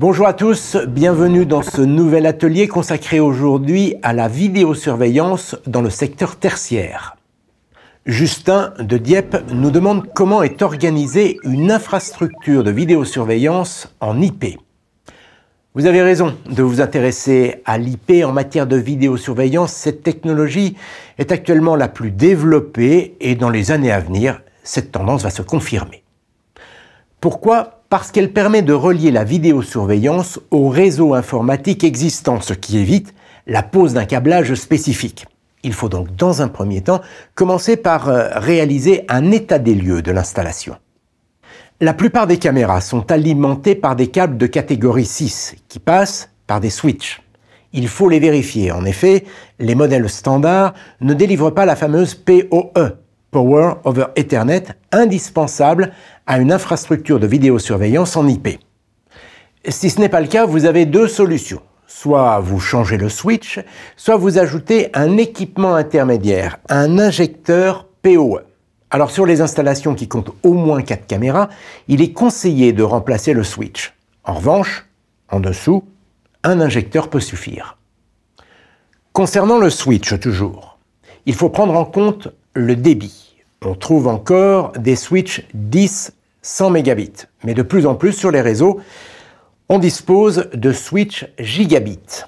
Bonjour à tous, bienvenue dans ce nouvel atelier consacré aujourd'hui à la vidéosurveillance dans le secteur tertiaire. Justin de Dieppe nous demande comment est organisée une infrastructure de vidéosurveillance en IP. Vous avez raison de vous intéresser à l'IP en matière de vidéosurveillance. Cette technologie est actuellement la plus développée et dans les années à venir, cette tendance va se confirmer. Pourquoi parce qu'elle permet de relier la vidéosurveillance au réseau informatique existant, ce qui évite la pose d'un câblage spécifique. Il faut donc dans un premier temps commencer par euh, réaliser un état des lieux de l'installation. La plupart des caméras sont alimentées par des câbles de catégorie 6 qui passent par des switches. Il faut les vérifier. En effet, les modèles standards ne délivrent pas la fameuse POE, Power over Ethernet indispensable à une infrastructure de vidéosurveillance en IP. Si ce n'est pas le cas, vous avez deux solutions. Soit vous changez le switch, soit vous ajoutez un équipement intermédiaire, un injecteur PoE. Alors sur les installations qui comptent au moins 4 caméras, il est conseillé de remplacer le switch. En revanche, en dessous, un injecteur peut suffire. Concernant le switch toujours, il faut prendre en compte le débit. On trouve encore des switches 10 100 mégabits, mais de plus en plus sur les réseaux, on dispose de switches gigabits.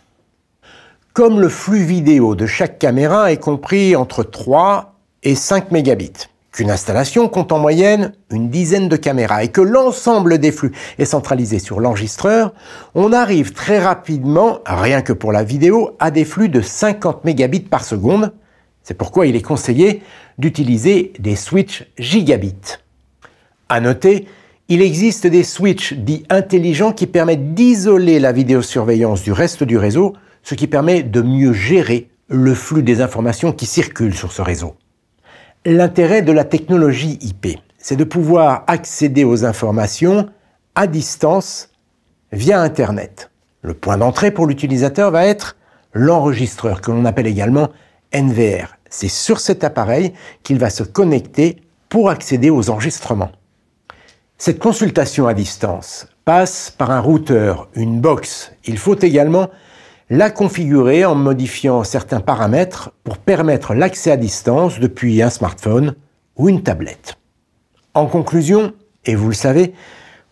Comme le flux vidéo de chaque caméra est compris entre 3 et 5 mégabits, qu'une installation compte en moyenne une dizaine de caméras et que l'ensemble des flux est centralisé sur l'enregistreur, on arrive très rapidement, rien que pour la vidéo, à des flux de 50 mégabits par seconde, c'est pourquoi il est conseillé d'utiliser des switches gigabit. À noter, il existe des switches dits intelligents qui permettent d'isoler la vidéosurveillance du reste du réseau, ce qui permet de mieux gérer le flux des informations qui circulent sur ce réseau. L'intérêt de la technologie IP, c'est de pouvoir accéder aux informations à distance via Internet. Le point d'entrée pour l'utilisateur va être l'enregistreur, que l'on appelle également NVR. C'est sur cet appareil qu'il va se connecter pour accéder aux enregistrements. Cette consultation à distance passe par un routeur, une box. Il faut également la configurer en modifiant certains paramètres pour permettre l'accès à distance depuis un smartphone ou une tablette. En conclusion, et vous le savez,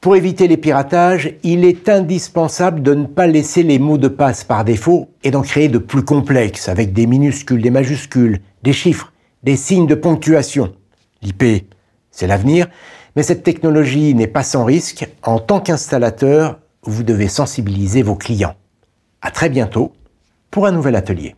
pour éviter les piratages, il est indispensable de ne pas laisser les mots de passe par défaut et d'en créer de plus complexes avec des minuscules, des majuscules, des chiffres, des signes de ponctuation. L'IP, c'est l'avenir, mais cette technologie n'est pas sans risque. En tant qu'installateur, vous devez sensibiliser vos clients. À très bientôt pour un nouvel atelier.